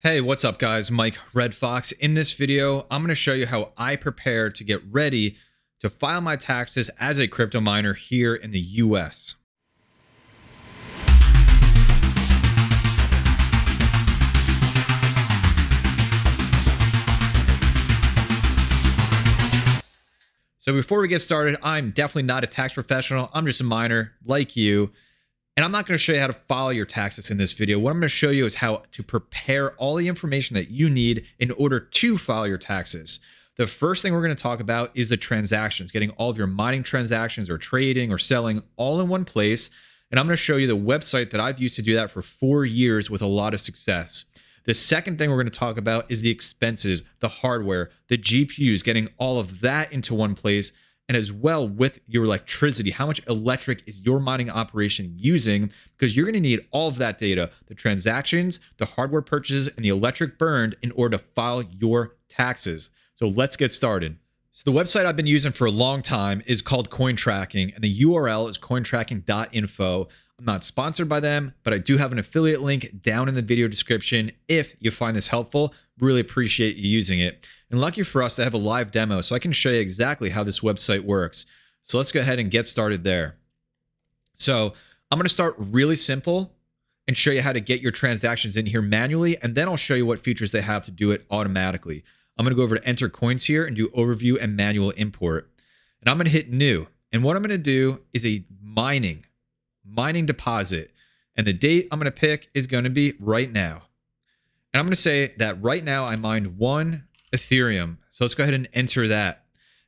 Hey, what's up guys? Mike Red Fox. In this video, I'm going to show you how I prepare to get ready to file my taxes as a crypto miner here in the US. So before we get started, I'm definitely not a tax professional. I'm just a miner like you. And I'm not going to show you how to file your taxes in this video. What I'm going to show you is how to prepare all the information that you need in order to file your taxes. The first thing we're going to talk about is the transactions, getting all of your mining transactions or trading or selling all in one place. And I'm going to show you the website that I've used to do that for four years with a lot of success. The second thing we're going to talk about is the expenses, the hardware, the GPUs, getting all of that into one place and as well with your electricity. How much electric is your mining operation using? Because you're going to need all of that data the transactions, the hardware purchases, and the electric burned in order to file your taxes. So let's get started. So the website I've been using for a long time is called Coin Tracking, and the URL is cointracking.info. I'm not sponsored by them, but I do have an affiliate link down in the video description if you find this helpful. Really appreciate you using it. And lucky for us, they have a live demo, so I can show you exactly how this website works. So let's go ahead and get started there. So I'm going to start really simple and show you how to get your transactions in here manually, and then I'll show you what features they have to do it automatically. I'm going to go over to enter coins here and do overview and manual import. And I'm going to hit new. And what I'm going to do is a mining mining deposit. And the date I'm going to pick is going to be right now. And I'm going to say that right now I mined one Ethereum. So let's go ahead and enter that.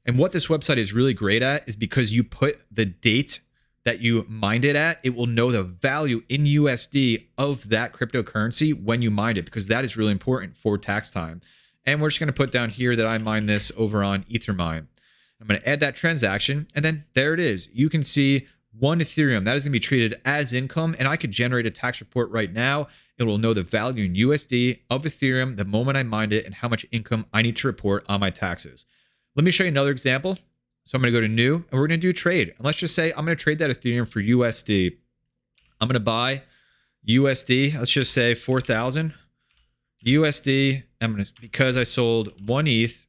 And what this website is really great at is because you put the date that you mined it at, it will know the value in USD of that cryptocurrency when you mined it, because that is really important for tax time. And we're just going to put down here that I mined this over on Ethermine. I'm going to add that transaction, and then there it is. You can see one Ethereum. That is going to be treated as income, and I could generate a tax report right now. It will know the value in USD of Ethereum the moment I mined it and how much income I need to report on my taxes. Let me show you another example. So I'm going to go to new, and we're going to do trade. And let's just say I'm going to trade that Ethereum for USD. I'm going to buy USD. Let's just say 4,000 USD. I'm going to, because I sold one ETH,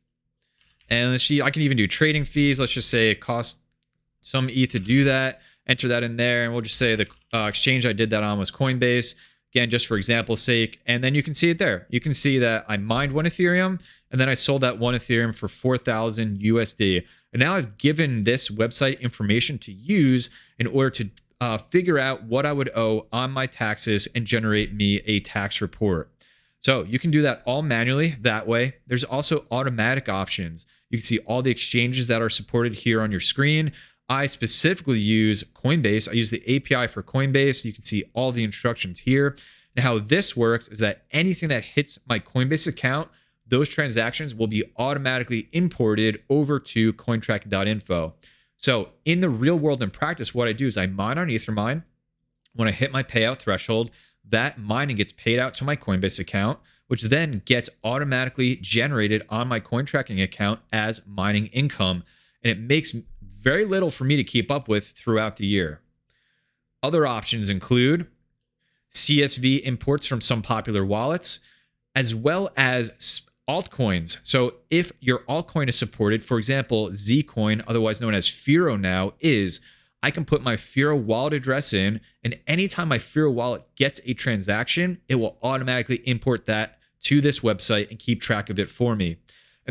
and let's see, I can even do trading fees. Let's just say it costs some ETH to do that enter that in there. And we'll just say the uh, exchange I did that on was Coinbase. Again, just for example's sake. And then you can see it there. You can see that I mined one Ethereum and then I sold that one Ethereum for 4,000 USD. And now I've given this website information to use in order to uh, figure out what I would owe on my taxes and generate me a tax report. So you can do that all manually that way. There's also automatic options. You can see all the exchanges that are supported here on your screen. I specifically use Coinbase. I use the API for Coinbase. You can see all the instructions here. And how this works is that anything that hits my Coinbase account, those transactions will be automatically imported over to cointrack.info. So in the real world and practice, what I do is I mine on Ethermine. When I hit my payout threshold, that mining gets paid out to my Coinbase account, which then gets automatically generated on my coin tracking account as mining income. And it makes very little for me to keep up with throughout the year. Other options include CSV imports from some popular wallets, as well as altcoins. So if your altcoin is supported, for example, Zcoin, otherwise known as Firo now, is I can put my Firo wallet address in, and anytime my Firo wallet gets a transaction, it will automatically import that to this website and keep track of it for me.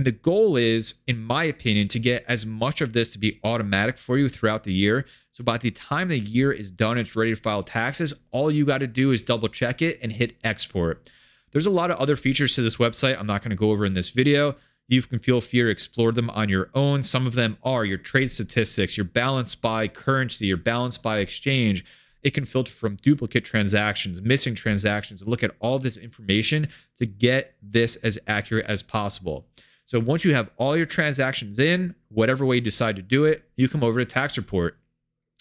And the goal is, in my opinion, to get as much of this to be automatic for you throughout the year. So by the time the year is done, it's ready to file taxes. All you got to do is double check it and hit export. There's a lot of other features to this website I'm not going to go over in this video. You can feel free to explore them on your own. Some of them are your trade statistics, your balance by currency, your balance by exchange. It can filter from duplicate transactions, missing transactions, and look at all this information to get this as accurate as possible. So once you have all your transactions in, whatever way you decide to do it, you come over to tax report.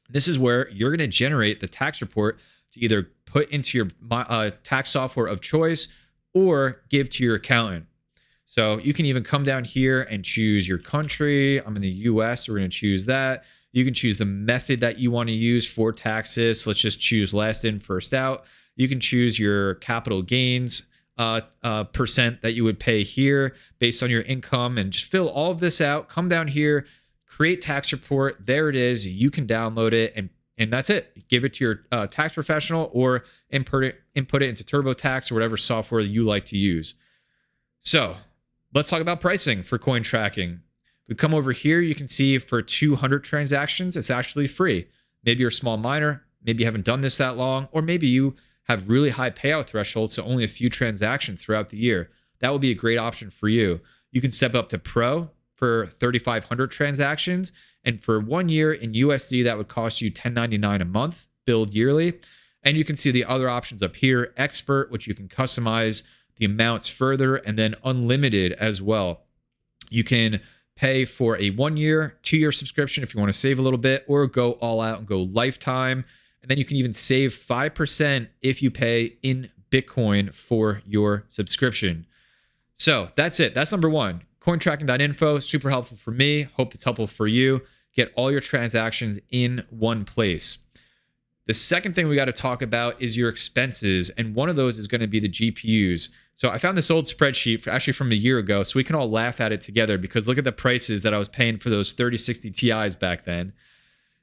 This is where you're going to generate the tax report to either put into your uh, tax software of choice or give to your accountant. So you can even come down here and choose your country. I'm in the US, so we're going to choose that. You can choose the method that you want to use for taxes. Let's just choose last in, first out. You can choose your capital gains uh, uh, percent that you would pay here based on your income and just fill all of this out. Come down here, create tax report. There it is. You can download it and and that's it. Give it to your uh, tax professional or input it, input it into TurboTax or whatever software you like to use. So let's talk about pricing for coin tracking. If we come over here, you can see for 200 transactions, it's actually free. Maybe you're a small miner, maybe you haven't done this that long, or maybe you have really high payout thresholds, so only a few transactions throughout the year. That would be a great option for you. You can step up to Pro for 3,500 transactions. And for one year in USD, that would cost you 10.99 a month, billed yearly. And you can see the other options up here Expert, which you can customize the amounts further, and then Unlimited as well. You can pay for a one year, two year subscription if you want to save a little bit, or go all out and go lifetime. And then you can even save 5% if you pay in Bitcoin for your subscription. So that's it. That's number one. Cointracking.info, super helpful for me. Hope it's helpful for you. Get all your transactions in one place. The second thing we got to talk about is your expenses. And one of those is going to be the GPUs. So I found this old spreadsheet actually from a year ago. So we can all laugh at it together because look at the prices that I was paying for those 3060 Ti's back then.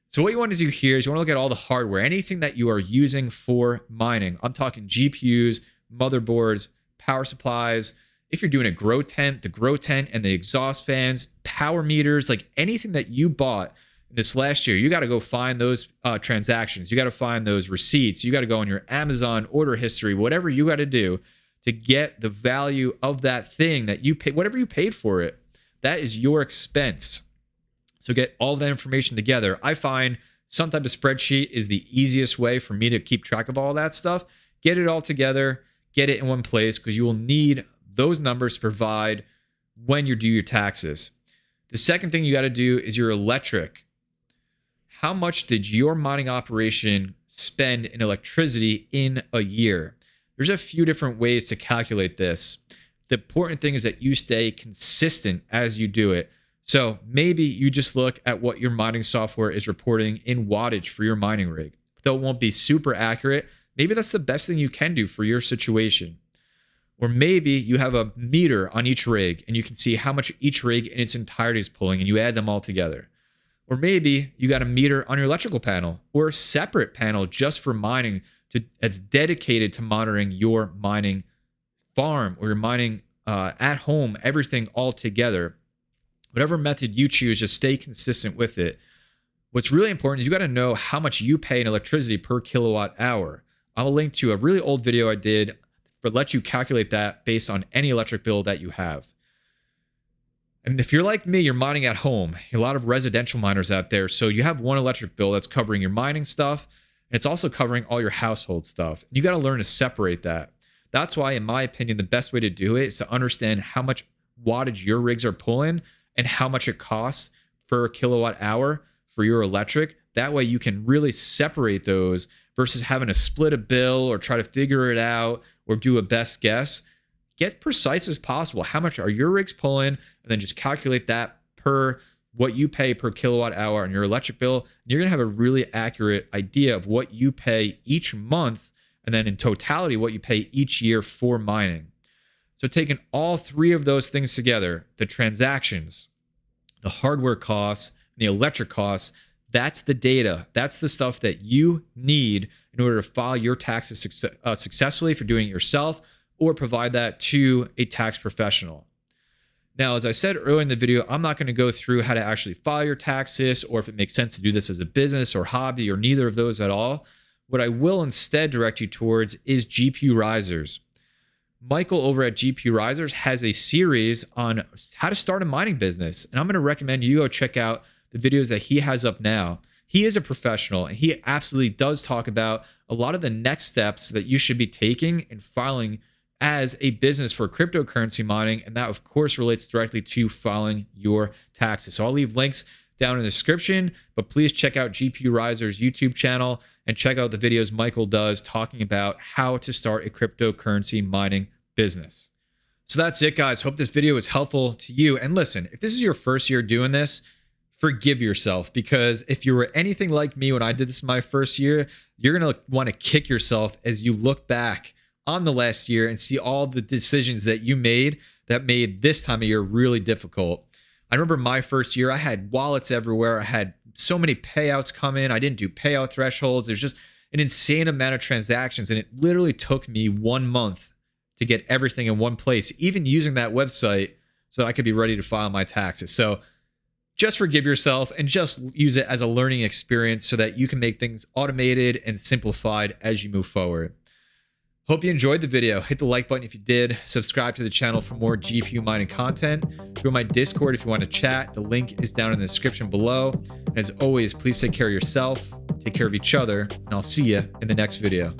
So what you want to do here is you want to look at all the hardware, anything that you are using for mining. I'm talking GPUs, motherboards, power supplies. If you're doing a grow tent, the grow tent and the exhaust fans, power meters, like anything that you bought this last year, you got to go find those uh, transactions. You got to find those receipts. You got to go on your Amazon order history, whatever you got to do to get the value of that thing that you pay, whatever you paid for it, that is your expense. So get all that information together. I find some type of spreadsheet is the easiest way for me to keep track of all that stuff. Get it all together, get it in one place because you will need those numbers to provide when you do your taxes. The second thing you got to do is your electric. How much did your mining operation spend in electricity in a year? There's a few different ways to calculate this. The important thing is that you stay consistent as you do it. So maybe you just look at what your mining software is reporting in wattage for your mining rig. Though it won't be super accurate, maybe that's the best thing you can do for your situation. Or maybe you have a meter on each rig and you can see how much each rig in its entirety is pulling and you add them all together. Or maybe you got a meter on your electrical panel or a separate panel just for mining to, that's dedicated to monitoring your mining farm or your mining uh, at home, everything all together whatever method you choose, just stay consistent with it. What's really important is you got to know how much you pay in electricity per kilowatt hour. I'll link to a really old video I did for let you calculate that based on any electric bill that you have. And if you're like me, you're mining at home. A lot of residential miners out there. So you have one electric bill that's covering your mining stuff, and it's also covering all your household stuff. You got to learn to separate that. That's why, in my opinion, the best way to do it is to understand how much wattage your rigs are pulling and how much it costs per kilowatt hour for your electric. That way you can really separate those versus having to split a bill or try to figure it out or do a best guess. Get precise as possible. How much are your rigs pulling? And then just calculate that per what you pay per kilowatt hour on your electric bill. And you're going to have a really accurate idea of what you pay each month and then in totality what you pay each year for mining. So, taking all three of those things together the transactions, the hardware costs, the electric costs that's the data. That's the stuff that you need in order to file your taxes success, uh, successfully for doing it yourself or provide that to a tax professional. Now, as I said earlier in the video, I'm not going to go through how to actually file your taxes or if it makes sense to do this as a business or hobby or neither of those at all. What I will instead direct you towards is GPU Risers. Michael over at GP Risers has a series on how to start a mining business. And I'm going to recommend you go check out the videos that he has up now. He is a professional and he absolutely does talk about a lot of the next steps that you should be taking and filing as a business for cryptocurrency mining. And that, of course, relates directly to filing your taxes. So I'll leave links down in the description, but please check out GPU Riser's YouTube channel and check out the videos Michael does talking about how to start a cryptocurrency mining business. So that's it, guys. Hope this video was helpful to you. And listen, if this is your first year doing this, forgive yourself because if you were anything like me when I did this my first year, you're going to want to kick yourself as you look back on the last year and see all the decisions that you made that made this time of year really difficult. I remember my first year, I had wallets everywhere. I had so many payouts come in. I didn't do payout thresholds. There's just an insane amount of transactions. And it literally took me one month to get everything in one place, even using that website so that I could be ready to file my taxes. So just forgive yourself and just use it as a learning experience so that you can make things automated and simplified as you move forward. Hope you enjoyed the video. Hit the like button if you did. Subscribe to the channel for more GPU mining content. Join my Discord if you want to chat. The link is down in the description below. And as always, please take care of yourself, take care of each other, and I'll see you in the next video.